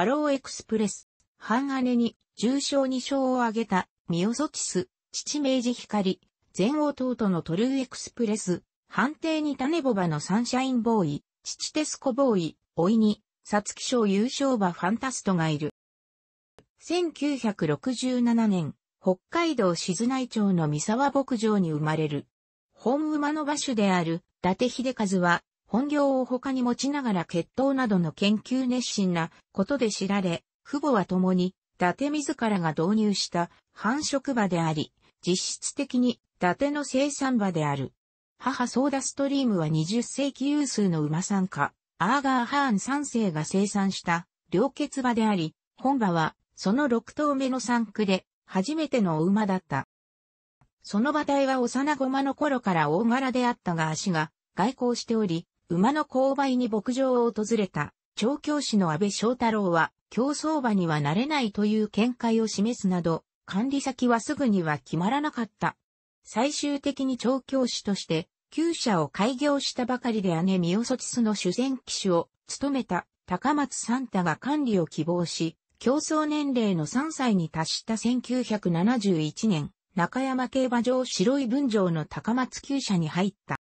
アローエクスプレス、半姉に重賞2勝を挙げた、ミオソチス、父明治光、全弟のトルーエクスプレス、判定に種ボバのサンシャインボーイ、父テスコボーイ、老いに、サツキ賞優勝馬ファンタストがいる。1967年、北海道静内町の三沢牧場に生まれる。本馬の馬主である、伊達秀和は、本業を他に持ちながら血統などの研究熱心なことで知られ、父母は共に、伊達自らが導入した繁殖場であり、実質的に伊達の生産場である。母ソーダストリームは20世紀有数の馬産家、アーガー・ハーン3世が生産した良血場であり、本馬はその6頭目の産区で初めてのお馬だった。その馬体は幼駒の頃から大柄であったが足が外交しており、馬の勾配に牧場を訪れた、調教師の安倍翔太郎は、競争馬にはなれないという見解を示すなど、管理先はすぐには決まらなかった。最終的に調教師として、旧社を開業したばかりで姉ミオソチスの主戦騎手を務めた高松サンタが管理を希望し、競争年齢の3歳に達した1971年、中山競馬場白い分場の高松旧社に入った。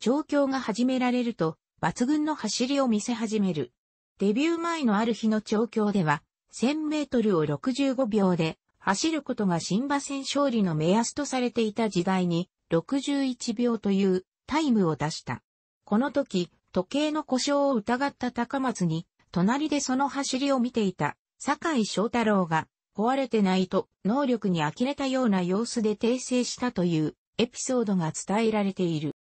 調教が始められると、抜群の走りを見せ始める。デビュー前のある日の調教では、1000メートルを65秒で走ることが新馬戦勝利の目安とされていた時代に61秒というタイムを出した。この時、時計の故障を疑った高松に、隣でその走りを見ていた、坂井翔太郎が、壊れてないと、能力に呆れたような様子で訂正したという、エピソードが伝えられている。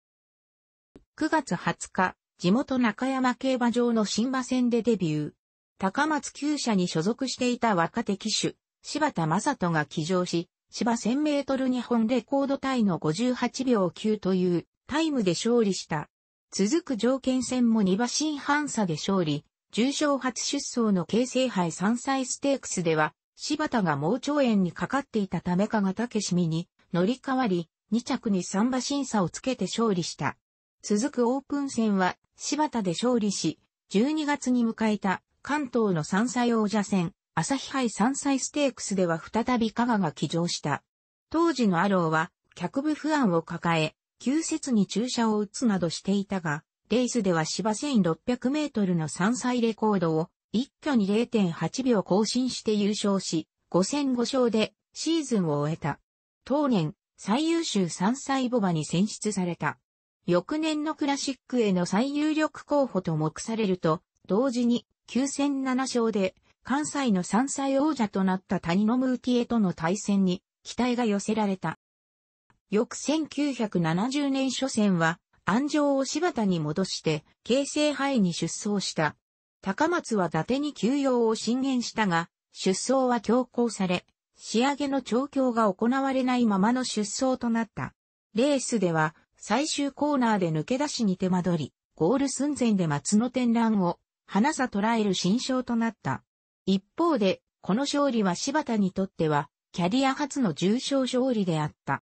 9月20日、地元中山競馬場の新馬戦でデビュー。高松厩舎に所属していた若手騎手、柴田正人が騎乗し、芝1000メートル日本レコードタイの58秒9というタイムで勝利した。続く条件戦も2馬身半差で勝利、重賞初出走の京成杯3歳ステークスでは、柴田が盲腸炎にかかっていたためかたけしみに乗り換わり、2着に3馬身差をつけて勝利した。続くオープン戦は柴田で勝利し、12月に迎えた関東の山菜王者戦、朝日杯山菜ステークスでは再び加賀が起乗した。当時のアローは脚部不安を抱え、急節に注射を打つなどしていたが、レースでは芝1600メートルの山菜レコードを一挙に0.8秒更新して優勝し、5戦5勝でシーズンを終えた。当年、最優秀山菜ボバに選出された。翌年のクラシックへの最有力候補と目されると、同時に、9戦7勝で、関西の3歳王者となった谷野ムーティエとの対戦に、期待が寄せられた。翌1970年初戦は、安城を柴田に戻して、京成杯に出走した。高松は伊達に休養を進言したが、出走は強行され、仕上げの調教が行われないままの出走となった。レースでは、最終コーナーで抜け出しに手間取り、ゴール寸前で松の展覧を、花さ捉える新勝となった。一方で、この勝利は柴田にとっては、キャリア初の重賞勝利であった。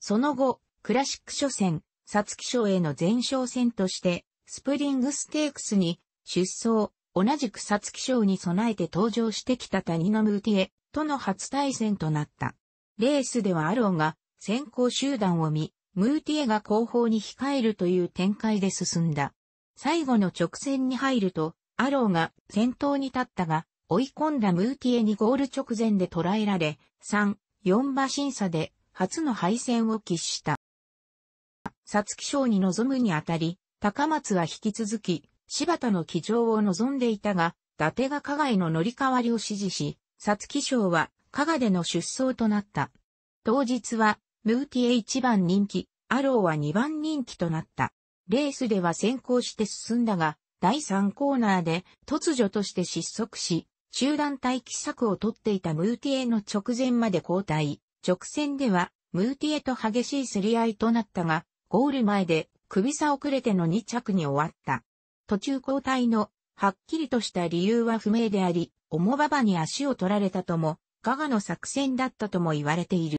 その後、クラシック初戦、皐月賞への前哨戦として、スプリングステークスに出走、同じく皐月賞に備えて登場してきた谷のムーティエとの初対戦となった。レースではアロンが先行集団を見、ムーティエが後方に控えるという展開で進んだ。最後の直線に入ると、アローが先頭に立ったが、追い込んだムーティエにゴール直前で捉えられ、3、4馬審査で初の敗戦を喫した。サツキ賞に臨むにあたり、高松は引き続き、柴田の騎乗を望んでいたが、伊達が加賀への乗り換わりを指示し、サツキ賞は加賀での出走となった。当日はムーティエ1番人気、アローは2番人気となった。レースでは先行して進んだが、第3コーナーで突如として失速し、集団待機策を取っていたムーティエの直前まで交代。直線では、ムーティエと激しい競り合いとなったが、ゴール前で首差遅れての2着に終わった。途中交代の、はっきりとした理由は不明であり、重馬場に足を取られたとも、ガガの作戦だったとも言われている。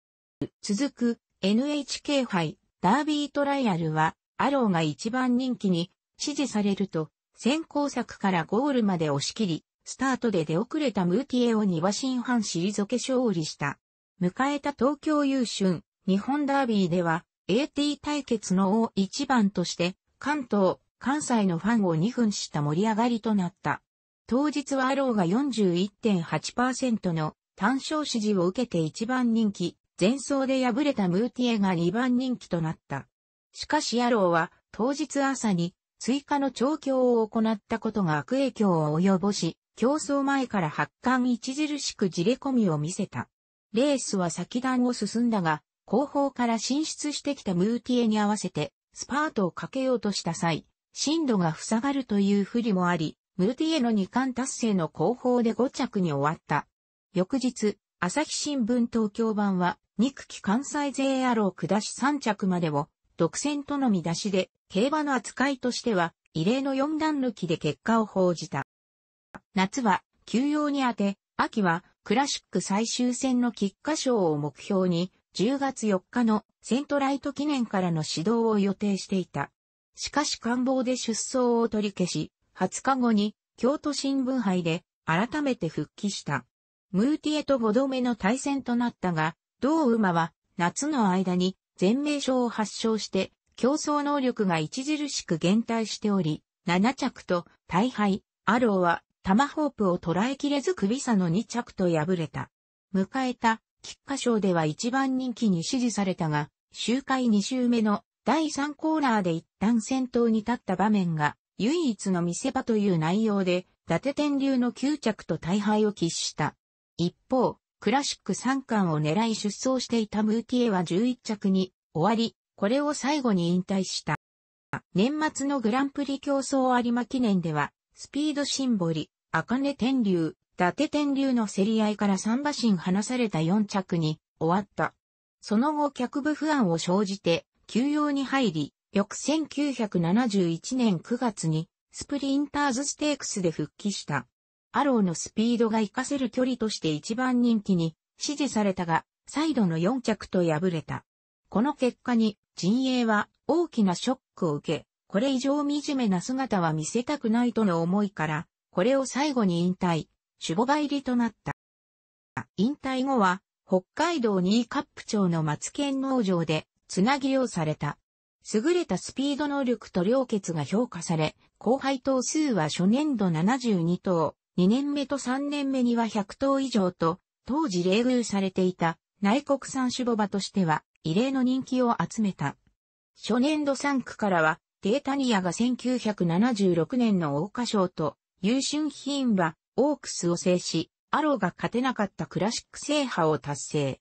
続く NHK 杯ダービートライアルはアローが一番人気に支持されると先行作からゴールまで押し切りスタートで出遅れたムーティエを2馬身半退け勝利した。迎えた東京優春日本ダービーでは AT 対決の大一番として関東、関西のファンを2分した盛り上がりとなった。当日はアローが41.8%の単勝支持を受けて一番人気、前走で敗れたムーティエが2番人気となった。しかし野郎は当日朝に追加の調教を行ったことが悪影響を及ぼし、競争前から発汗著しくじれ込みを見せた。レースは先段を進んだが、後方から進出してきたムーティエに合わせて、スパートをかけようとした際、進路が塞がるという不利もあり、ムーティエの2冠達成の後方で5着に終わった。翌日、朝日新聞東京版は、肉区期関西勢野郎下し3着までを、独占との見出しで、競馬の扱いとしては、異例の4段抜きで結果を報じた。夏は、休養に当て、秋は、クラシック最終戦の菊花賞を目標に、10月4日のセントライト記念からの指導を予定していた。しかし官房で出走を取り消し、20日後に京都新聞杯で改めて復帰した。ムーティエと5度目の対戦となったが、同馬は夏の間に全名症を発症して競争能力が著しく減退しており、7着と大敗、アローはタマホープを捉えきれず首差の2着と敗れた。迎えた菊花賞では一番人気に支持されたが、周回2周目の第3コーナーで一旦先頭に立った場面が唯一の見せ場という内容で、伊達天竜の9着と大敗を喫した。一方、クラシック3冠を狙い出走していたムーティエは11着に終わり、これを最後に引退した。年末のグランプリ競争有馬記念では、スピードシンボリ、茜天竜、伊達天竜の競り合いから3馬身離された4着に終わった。その後脚部不安を生じて休養に入り、翌1971年9月にスプリンターズステークスで復帰した。アローのスピードが活かせる距離として一番人気に支持されたが、サイドの4着と敗れた。この結果に陣営は大きなショックを受け、これ以上惨めな姿は見せたくないとの思いから、これを最後に引退、守護場入りとなった。引退後は、北海道カップ町の松県農場で、つなぎをされた。優れたスピード能力と良血が評価され、後輩頭数は初年度72頭、2年目と3年目には100頭以上と、当時冷遇されていた内国産種ボバとしては異例の人気を集めた。初年度3区からは、データニアが1976年の大花賞と、優秀品はオークスを制し、アローが勝てなかったクラシック制覇を達成。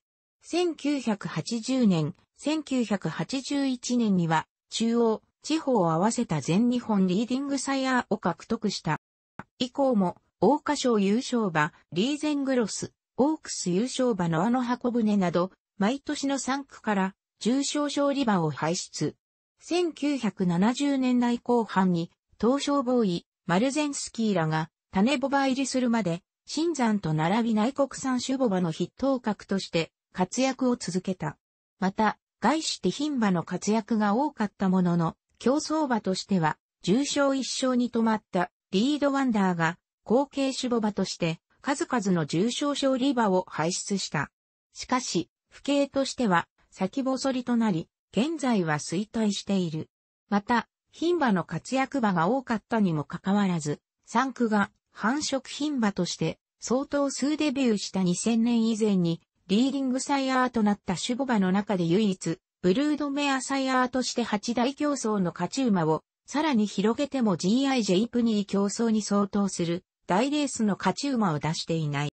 1980年、1981年には、中央、地方を合わせた全日本リーディングサイヤーを獲得した。以降も、大花賞優勝馬、リーゼングロス、オークス優勝馬のあの箱舟など、毎年の3区から重賞勝利馬を輩出。1970年代後半に、東証ボーイ、マルゼンスキーらが種ボバ入りするまで、新山と並び内国産種ボバの筆頭格として活躍を続けた。また、外資手品馬の活躍が多かったものの、競争馬としては、重賞一勝に止まったリードワンダーが後継守護馬として、数々の重症症リバを輩出した。しかし、不景としては、先細りとなり、現在は衰退している。また、牝馬の活躍馬が多かったにもかかわらず、産区が繁殖牝馬として相当数デビューした2000年以前に、リーディングサイアーとなった守護馬の中で唯一、ブルードメアサイアーとして八大競争の勝ち馬を、さらに広げても GI ジェイプニー競争に相当する大レースの勝ち馬を出していない。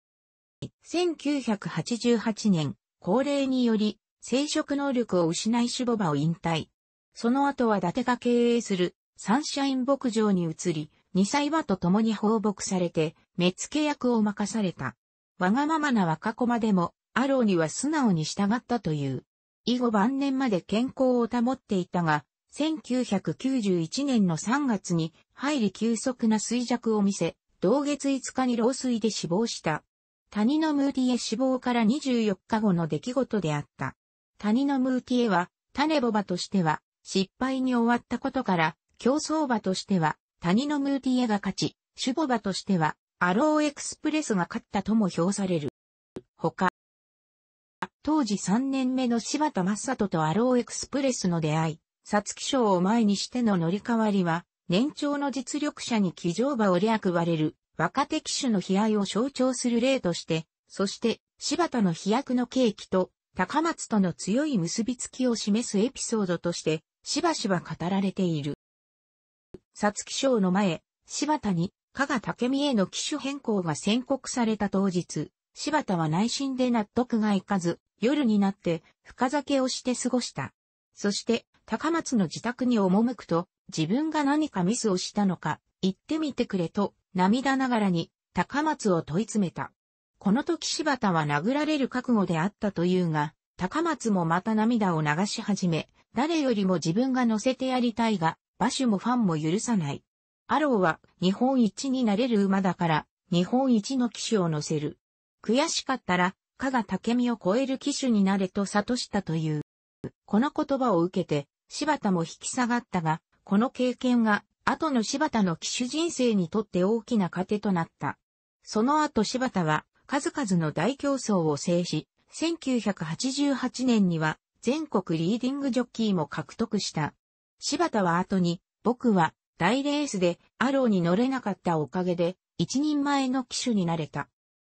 1988年、高齢により、生殖能力を失いシュボバを引退。その後は伊達が経営するサンシャイン牧場に移り、2歳馬と共に放牧されて、目付役を任された。わがままな若駒でも、アローには素直に従ったという。以後晩年まで健康を保っていたが、1991年の3月に入り急速な衰弱を見せ、同月5日に老衰で死亡した。谷のムーティエ死亡から24日後の出来事であった。谷のムーティエは、種ボバとしては、失敗に終わったことから、競走馬としては、谷のムーティエが勝ち、守母馬としては、アローエクスプレスが勝ったとも評される。他、当時3年目の柴田正人とアローエクスプレスの出会い、皐月賞を前にしての乗り換わりは、年長の実力者に騎乗馬を略割れる若手騎手の悲哀を象徴する例として、そして柴田の飛躍の契機と高松との強い結びつきを示すエピソードとして、しばしば語られている。皐月賞の前、柴田に、加賀武美への騎手変更が宣告された当日、柴田は内心で納得がいかず、夜になって深酒をして過ごした。そして、高松の自宅に赴くと、自分が何かミスをしたのか、言ってみてくれと、涙ながらに、高松を問い詰めた。この時柴田は殴られる覚悟であったというが、高松もまた涙を流し始め、誰よりも自分が乗せてやりたいが、馬主もファンも許さない。アローは日本一になれる馬だから、日本一の騎手を乗せる。悔しかったら、加賀武美を超える騎手になれと諭したという。この言葉を受けて、柴田も引き下がったが、この経験が、後の柴田の騎手人生にとって大きな糧となった。その後柴田は、数々の大競争を制し、1988年には、全国リーディングジョッキーも獲得した。柴田は後に、僕は、大レースで、アローに乗れなかったおかげで、一人前の騎手になれた。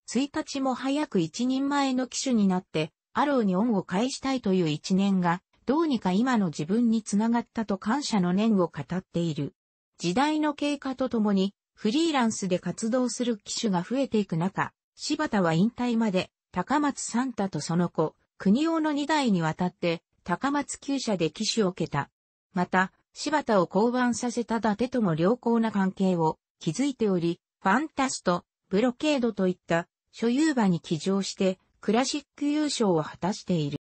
1日も早く一人前の騎手になって、アローに恩を返したいという一年がどうにか今の自分につながったと感謝の念を語っている。時代の経過とともに、フリーランスで活動する機種が増えていく中、柴田は引退まで、高松三太とその子、国王の2代にわたって、高松厩舎で騎手を受けた。また、柴田を降板させた伊達とも良好な関係を築いており、ファンタスト、ブロケードといった所有馬に騎乗してクラシック優勝を果たしている。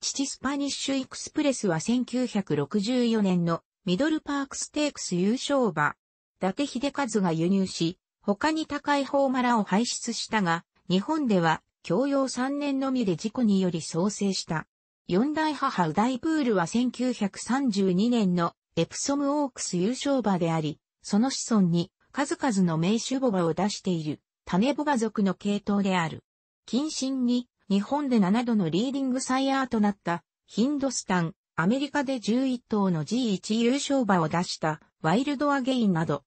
父スパニッシュイクスプレスは1964年のミドルパークステークス優勝馬。伊達秀和が輸入し、他に高いホーマラを排出したが、日本では教養3年のみで事故により創生した。四代母ウダイプールは1932年のエプソムオークス優勝馬であり、その子孫に数々の名手ボ馬を出している種ボ馬族の系統である。近親に日本で7度のリーディングサイヤーとなったヒンドスタン、アメリカで11頭の G1 優勝馬を出したワイルドアゲインなど、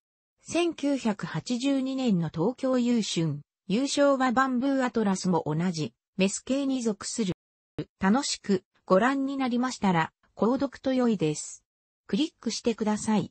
1982年の東京優春、優勝はバンブーアトラスも同じ、メス系に属する。楽しくご覧になりましたら、購読と良いです。クリックしてください。